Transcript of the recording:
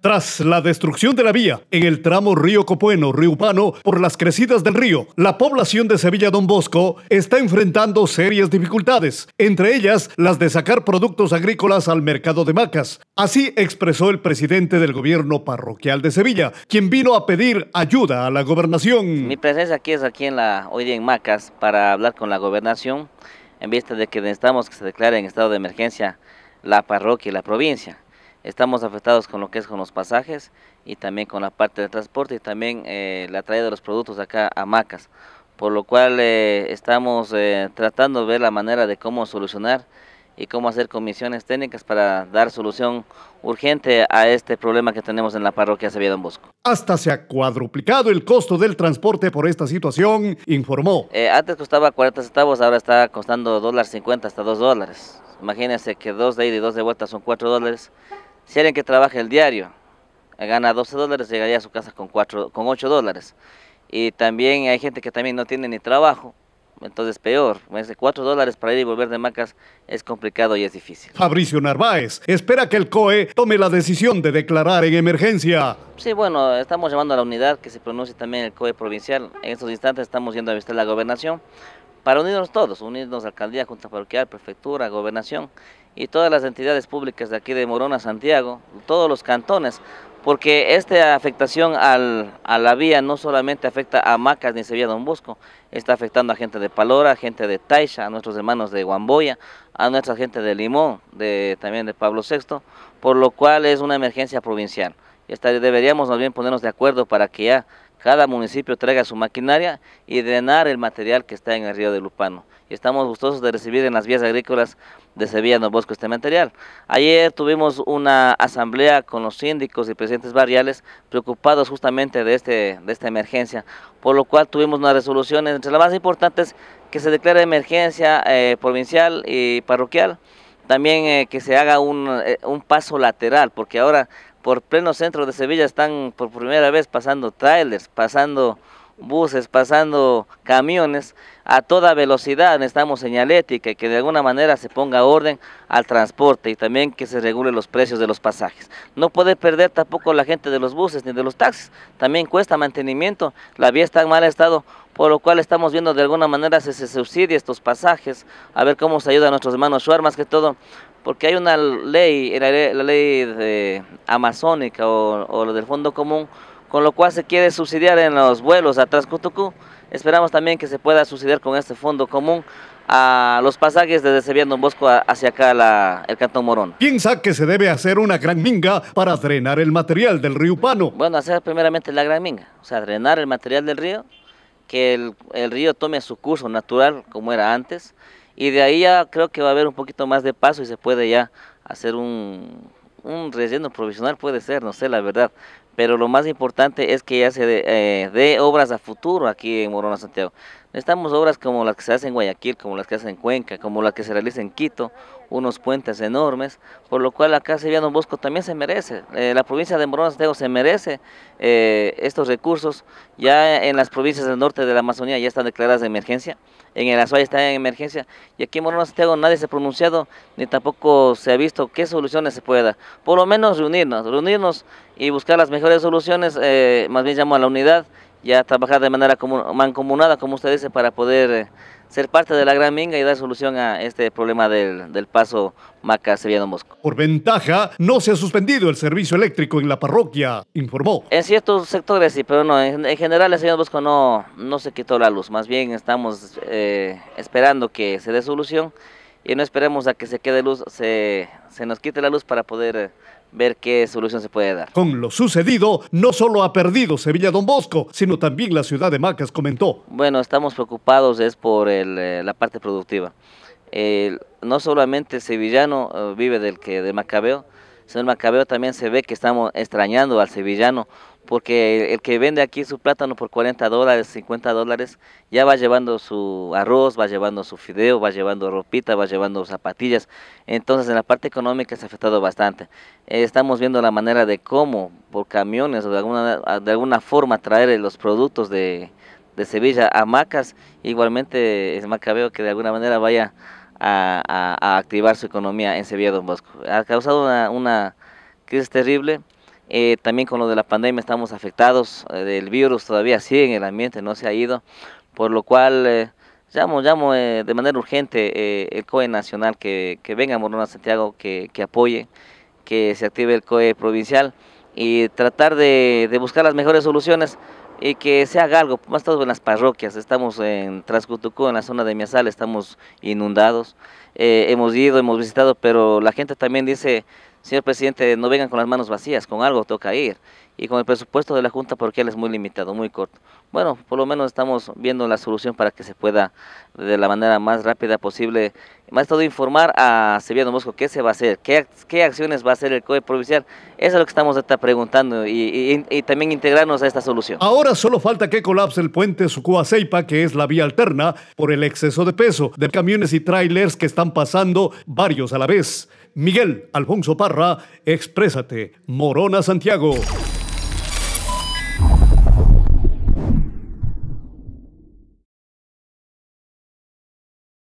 Tras la destrucción de la vía en el tramo Río Copueno, Río Urbano, por las crecidas del río, la población de Sevilla Don Bosco está enfrentando serias dificultades, entre ellas las de sacar productos agrícolas al mercado de Macas. Así expresó el presidente del gobierno parroquial de Sevilla, quien vino a pedir ayuda a la gobernación. Mi presencia aquí es aquí en la, hoy día en Macas para hablar con la gobernación en vista de que necesitamos que se declare en estado de emergencia la parroquia y la provincia estamos afectados con lo que es con los pasajes y también con la parte de transporte y también eh, la traída de los productos acá a Macas, por lo cual eh, estamos eh, tratando de ver la manera de cómo solucionar y cómo hacer comisiones técnicas para dar solución urgente a este problema que tenemos en la parroquia Sevilla Don Bosco. Hasta se ha cuadruplicado el costo del transporte por esta situación, informó. antes costaba 40 centavos, ahora está costando $2.50 hasta 2 dólares. Imagínense que dos de ida y dos de vuelta son 4 dólares si alguien que trabaja el diario eh, gana 12 dólares, llegaría a su casa con, con 8 dólares. Y también hay gente que también no tiene ni trabajo, entonces peor. 4 dólares para ir y volver de Macas es complicado y es difícil. Fabricio Narváez espera que el COE tome la decisión de declarar en emergencia. Sí, bueno, estamos llamando a la unidad que se pronuncie también el COE provincial. En estos instantes estamos yendo a visitar la gobernación para unirnos todos, unirnos alcaldía, junta parroquial, prefectura, gobernación y todas las entidades públicas de aquí de Morona, Santiago, todos los cantones, porque esta afectación a la vía no solamente afecta a Macas ni Sevilla Don Bosco, está afectando a gente de Palora, a gente de Taisha, a nuestros hermanos de Guamboya, a nuestra gente de Limón, de, también de Pablo VI, por lo cual es una emergencia provincial. deberíamos más bien ponernos de acuerdo para que ya cada municipio traiga su maquinaria y drenar el material que está en el río de Lupano y estamos gustosos de recibir en las vías agrícolas de Sevilla en los bosques este material. Ayer tuvimos una asamblea con los síndicos y presidentes barriales preocupados justamente de, este, de esta emergencia, por lo cual tuvimos una resolución, entre las más importantes, que se declare emergencia eh, provincial y parroquial, también eh, que se haga un, eh, un paso lateral, porque ahora por pleno centro de Sevilla están por primera vez pasando trailers, pasando buses, pasando camiones a toda velocidad. Necesitamos señalética y que de alguna manera se ponga orden al transporte y también que se regule los precios de los pasajes. No puede perder tampoco la gente de los buses ni de los taxis. También cuesta mantenimiento. La vía está en mal estado, por lo cual estamos viendo de alguna manera si se subsidia estos pasajes. A ver cómo se ayuda a nuestros hermanos Shuar, más que todo porque hay una ley, la ley, de, amazónica o, o del Fondo Común, con lo cual se quiere subsidiar en los vuelos a Trascutucú. Esperamos también que se pueda subsidiar con este fondo común a los pasajes desde Sevilla Don Bosco hacia acá el Cantón Morón. Piensa que se debe hacer una gran minga para drenar el material del río Pano. Bueno, hacer primeramente la gran minga, o sea, drenar el material del río, que el, río tome su curso natural como era antes, y de ahí ya creo que va a haber un poquito más de paso y se puede ya hacer un, un relleno provisional puede ser, no sé la verdad, pero lo más importante es que ya se eh, dé obras a futuro aquí en Morona, Santiago. Necesitamos obras como las que se hacen en Guayaquil, como las que se hacen en Cuenca, como las que se realizan en Quito, unos puentes enormes, por lo cual acá Sevillano Bosco también se merece, eh, la provincia de Morón Santiago se merece eh, estos recursos, ya en las provincias del norte de la Amazonía ya están declaradas de emergencia, en el Azuay están en emergencia, y aquí en Morón Santiago nadie se ha pronunciado, ni tampoco se ha visto qué soluciones se pueda dar, por lo menos reunirnos, reunirnos y buscar las mejores soluciones, eh, más bien llamo a la unidad, ya trabajar de manera mancomunada, como usted dice, para poder eh, ser parte de la Gran Minga y dar solución a este problema del, paso Maca Sevillano Mosco. Por ventaja, no se ha suspendido el servicio eléctrico en la parroquia, informó. En ciertos sectores sí, pero no, en, general el Señor Mosco no, no se quitó la luz, más bien estamos eh, esperando que se dé solución y no esperemos a que se quede luz, se, se nos quite la luz para poder eh, ver qué solución se puede dar. Con lo sucedido, no solo ha perdido Sevilla Don Bosco, sino también la ciudad de Macas, comentó. Bueno, estamos preocupados es por eh, la parte productiva. no solamente el sevillano eh, vive del que de Macabeo, sino el Macabeo también se ve que estamos extrañando al sevillano porque el que vende aquí su plátano por 40 dólares, 50 dólares, ya va llevando su arroz, va llevando su fideo, va llevando ropita, va llevando zapatillas. Entonces en la parte económica se ha afectado bastante. Eh, estamos viendo la manera de cómo, por camiones o de alguna, de alguna forma, traer los productos de, Sevilla a Macas. Igualmente es Macabeo que de alguna manera vaya a, a, activar su economía en Sevilla Don Bosco. Ha causado una crisis terrible eh, también con lo de la pandemia estamos afectados, eh, el virus todavía sigue en el ambiente, no se ha ido, por lo cual eh, llamo, llamo de manera urgente el COE nacional que, que venga a Morona Santiago, que, que apoye, que se active el COE provincial y tratar de, de, buscar las mejores soluciones y que se haga algo, más todo en las parroquias, estamos en Transcutucú, en la zona de Miasal, estamos inundados, hemos ido, hemos visitado, pero la gente también dice, Señor presidente, no vengan con las manos vacías, con algo toca ir. Y con el presupuesto de la Junta porque él es muy limitado, muy corto. Bueno, por lo menos estamos viendo la solución para que se pueda, de la manera más rápida posible, más todo informar a Don Mosco qué se va a hacer, qué, qué acciones va a hacer el COE provincial. Eso es lo que estamos está preguntando y, también integrarnos a esta solución. Ahora solo falta que colapse el puente Sucuaceipa, que es la vía alterna, por el exceso de peso de camiones y trailers que están pasando varios a la vez. Miguel Alfonso Parra, Exprésate, Morona Santiago.